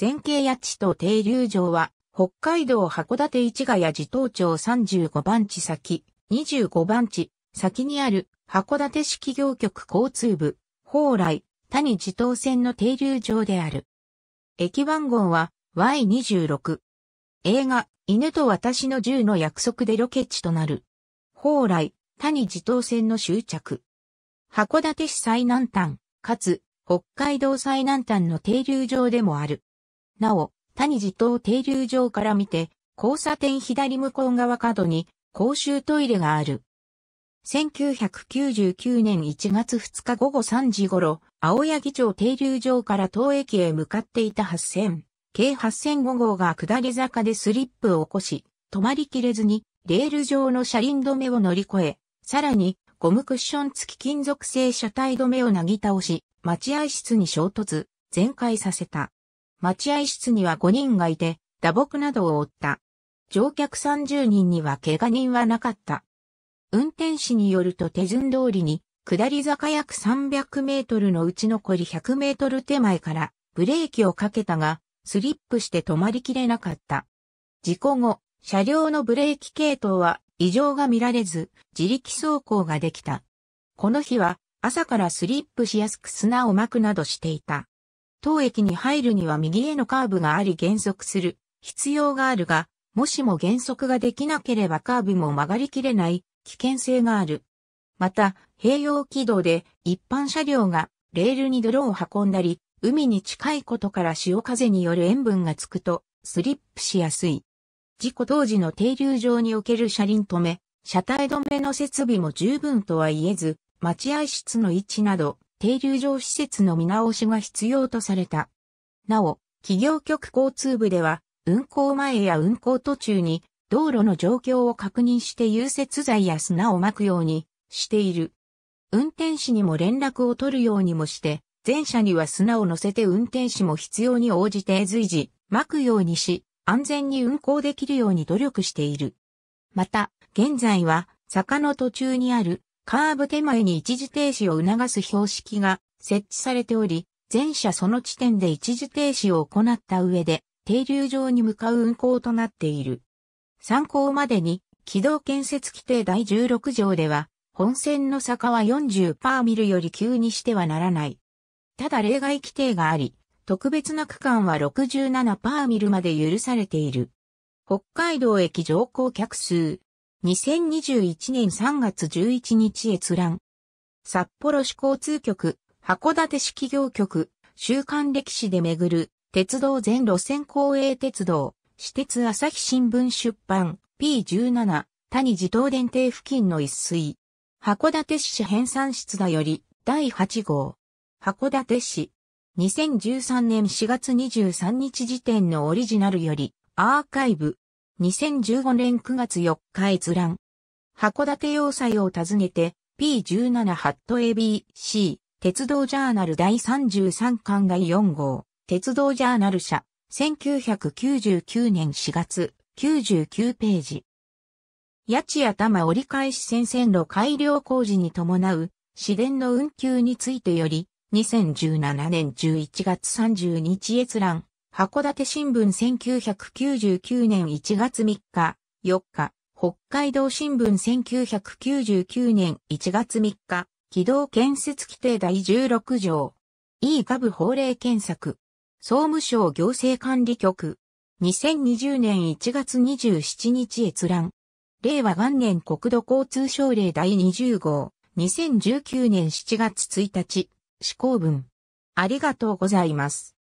前景谷地と停留場は、北海道函館市ヶ谷地頭町35番地先、25番地先にある函館市企業局交通部、蓬莱、谷地頭線の停留場である。駅番号は Y26。映画、犬と私の銃の約束でロケ地となる。蓬莱、谷地頭線の終着。函館市最南端、かつ、北海道最南端の停留場でもある。なお、谷地島停留場から見て、交差点左向こう側角に公衆トイレがある。1999年1月2日午後3時頃、青柳町停留場から東駅へ向かっていた8000、計8005号が下り坂でスリップを起こし、止まりきれずに、レール上の車輪止めを乗り越え、さらに、ゴムクッション付き金属製車体止めをなぎ倒し、待合室に衝突、全壊させた。待合室には5人がいて、打撲などを負った。乗客30人には怪我人はなかった。運転士によると手順通りに、下り坂約300メートルのうち残り100メートル手前からブレーキをかけたが、スリップして止まりきれなかった。事故後、車両のブレーキ系統は異常が見られず、自力走行ができた。この日は朝からスリップしやすく砂をまくなどしていた。当駅に入るには右へのカーブがあり減速する必要があるが、もしも減速ができなければカーブも曲がりきれない危険性がある。また、併用軌道で一般車両がレールに泥を運んだり、海に近いことから潮風による塩分がつくとスリップしやすい。事故当時の停留場における車輪止め、車体止めの設備も十分とは言えず、待合室の位置など停留場施設の見直しが必要とされた。なお、企業局交通部では、運行前や運行途中に、道路の状況を確認して融雪剤や砂をまくようにしている。運転士にも連絡を取るようにもして、全車には砂を乗せて運転士も必要に応じて随時、まくようにし、安全に運行できるように努力している。また、現在は、坂の途中にあるカーブ手前に一時停止を促す標識が設置されており、全車その地点で一時停止を行った上で、停留場に向かう運行となっている。参考までに、軌道建設規定第16条では、本線の坂は40パーミルより急にしてはならない。ただ例外規定があり、特別な区間は67パーミルまで許されている。北海道駅乗降客数2021年3月11日閲覧。札幌市交通局、函館市企業局、週刊歴史で巡る、鉄道全路線公営鉄道、私鉄朝日新聞出版、P17、谷自動電停付近の一水。函館市編纂室だより、第8号。函館市。2013年4月23日時点のオリジナルより、アーカイブ。2015年9月4日閲覧。函館要塞を訪ねて P17 ハット ABC 鉄道ジャーナル第33巻第4号鉄道ジャーナル社1999年4月99ページ。八千頭折り返し線線路改良工事に伴う市電の運休についてより2017年11月30日閲覧函館新聞1999年1月3日、4日、北海道新聞1999年1月3日、軌道建設規定第16条。E ガブ法令検索。総務省行政管理局。2020年1月27日閲覧。令和元年国土交通省令第20号。2019年7月1日。施行文。ありがとうございます。